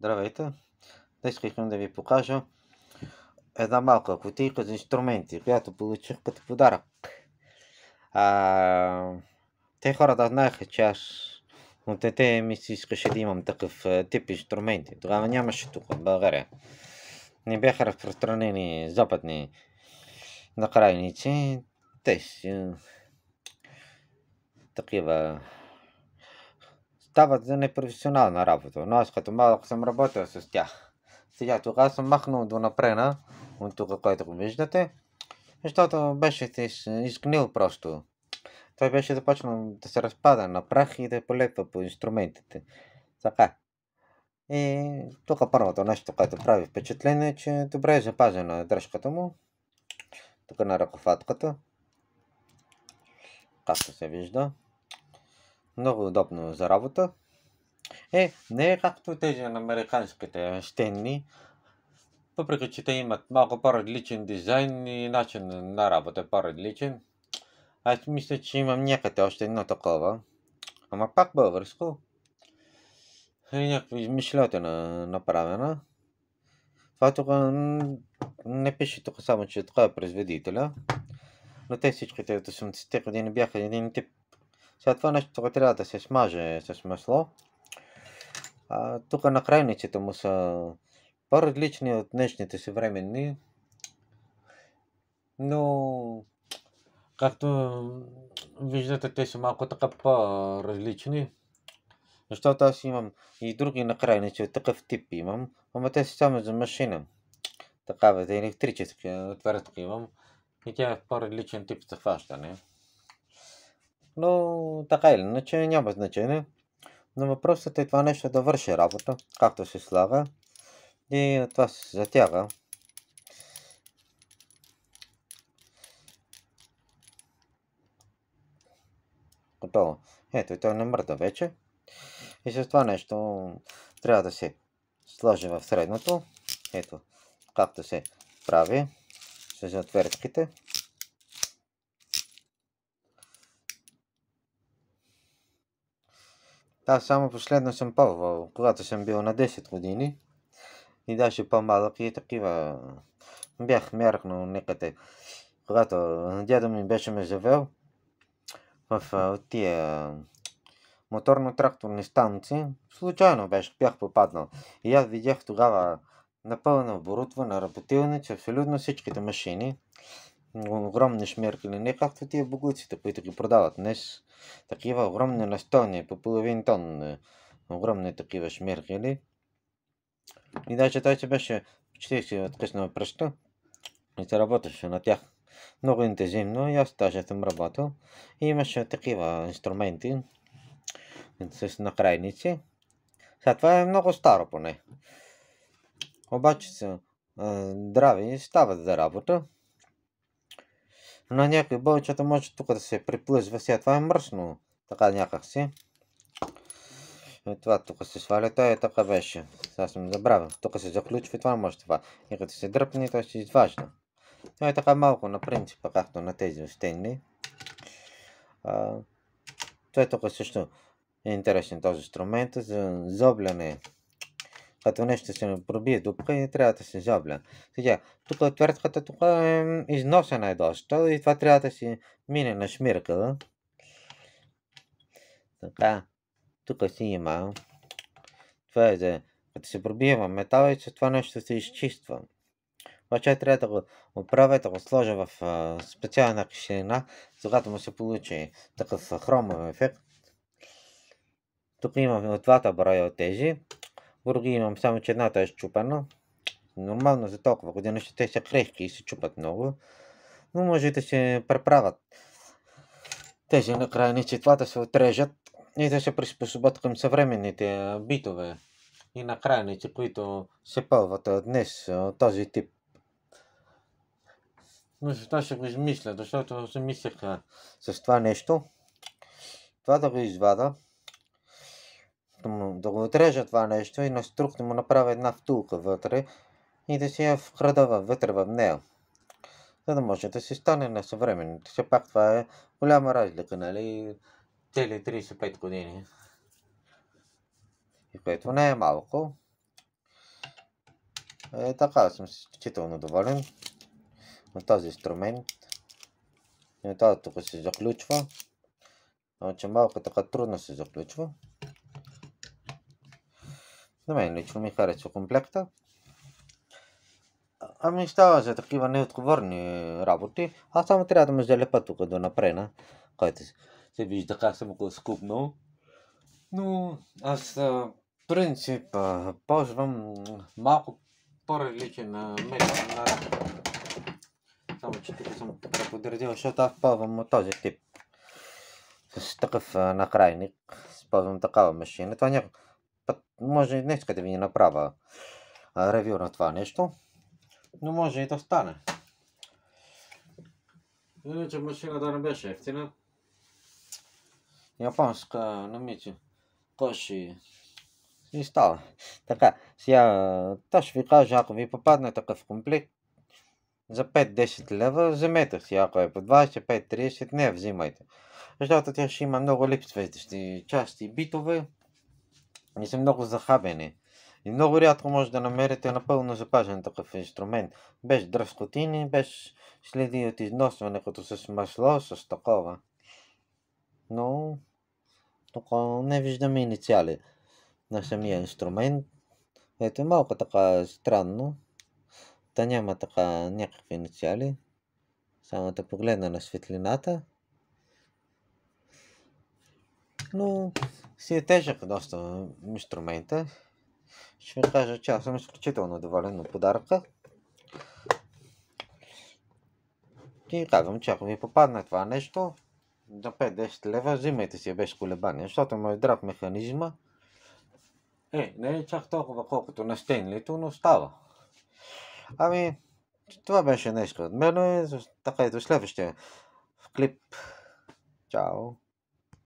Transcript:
Здравейте! Днес искам да ви покажа една малка кутийка за инструменти, която получих като подарък. А, те хората знаеха, че аз от дете ми се искаше да имам такъв е, тип инструменти. Тогава нямаше тук в България. Не бяха разпространени западни накрайници. Те си е, такива стават за непрофесионална работа, но аз като малък съм работил с тях. Сега тогава съм махнал до напрена от тук, което го виждате, защото беше изгнил просто. Той беше започнал да се разпада на прах и да полепва по инструментите. Така. И тук първото нещо, което прави впечатление, е, че добре е запазена дръжката му. Тук на ръкофатката. Както се вижда много удобно за работа. Е, не е както тези на американските стенни, въпреки че те имат малко по-различен дизайн и начин на работа е по-различен. Аз мисля, че имам някъде още едно такова. Ама пак българско. Е, някаква измишлятина направена. Това тук не пише тук само, че това е производителя. Но те всичките от 80-те години бяха един тип сега това нещо което трябва да се смаже с масло. А, тук на крайниците му са по-различни от днешните си временни. Но, както виждате, те са малко така по-различни. Защото аз имам и други накрайници от такъв тип имам, ама те са само за машина. Такава, за електрическа, това имам. И тя е в по-различен тип захващане но така или иначе няма значение. Но въпросът е това нещо да върши работа, както се слага. И това се затяга. Готово. Ето и той не мърда вече. И с това нещо трябва да се сложи в средното. Ето както се прави с отвертките. Аз само последно съм пълвал, когато съм бил на 10 години. И даже по-малък и такива... Бях мяркнал некъде. Когато дядо ми беше ме завел в тия моторно-тракторни станци, случайно беше, бях попаднал. И аз видях тогава напълно оборудвана работилници, абсолютно всичките машини огромни шмеркали, не както тия богуците, които ги продават днес. Такива огромни настони, по половин тон, нали? огромни такива шмеркали. И даже той се беше почти си откъснал пръста и се работеше на тях. Много интензивно и аз даже съм работил. И имаше такива инструменти с накрайници. Сега това е много старо поне. Обаче са здрави, стават за работа. Но на някой бой, може тук да се приплъзва. Сега това е мръсно. Така някакси. И това тук се сваля, той е така беше. Сега съм забравил. Тук се заключва и това може това. И като се дръпне, той се изважда. Това е така малко на принципа, както на тези стени. Това е тук също е интересен този инструмент за зобляне като нещо ще ме пробие дупка и трябва да се жабля. Сега, тук отвертката тук е износена е доста и това трябва да си мине на шмирка. Така, тук си има. Това е за... Като се пробива метал, и че това нещо се изчиства. Обаче трябва да го оправя, да го сложа в а, специална киселина, когато му се получи такъв хромов ефект. Тук имаме двата броя от тези други имам само, че едната е щупана. Нормално за толкова година ще те са крехки и се чупат много. Но може да се преправят. Тези накрайничетва да се отрежат и да се приспособят към съвременните битове и накрайници, които се пълват днес този тип. Но защо ще го измисля? Защото се мислеха с това нещо. Това да го извада, да го отрежа това нещо и на струк да му направя една втулка вътре и да си я вкрада вътре в нея. За да може да си стане на съвременните. Все пак това е голяма разлика, нали? Цели 35 години. И което не е малко. Е, така съм изключително доволен от този инструмент. И това тук се заключва. Значи малко така трудно се заключва лично ми Lichfumicara комплекта. Ами става за такива неотговорни работи. Аз само трябва да ме залепа тук до напрена, който се вижда как съм го скупнал. Но аз принцип ползвам малко по-различен метод на Само, че тук съм преподредил, защото аз ползвам този тип. С такъв накрайник. Ползвам такава машина. Това някакво Път, може и днеска да ви направя ревю на това нещо, но може и да стане. Иначе машината не беше ефтина. Японска намича. ще И става. Така, сега, то ще ви кажа, ако ви попадне такъв комплект, за 5-10 лева вземете си, ако е по 25-30, не взимайте. Защото тя ще има много липсващи части битове, и са много захабени. И много рядко може да намерите напълно запазен такъв инструмент, без дръскотини, без следи от износване, като с масло, с такова. Но тук не виждаме инициали на самия инструмент. Ето е малко така странно. Та няма така някакви инициали. Само да погледна на светлината. Но си е тежък доста инструмента. Ще ви кажа, че аз съм изключително доволен от подаръка. И казвам, че ако ви попадне това нещо, за 5-10 лева взимайте си без колебания, защото му е драп механизма. Е, не е чак толкова колкото на стенлито, но става. Ами, това беше нещо от мен. Е, така и до следващия клип. Чао!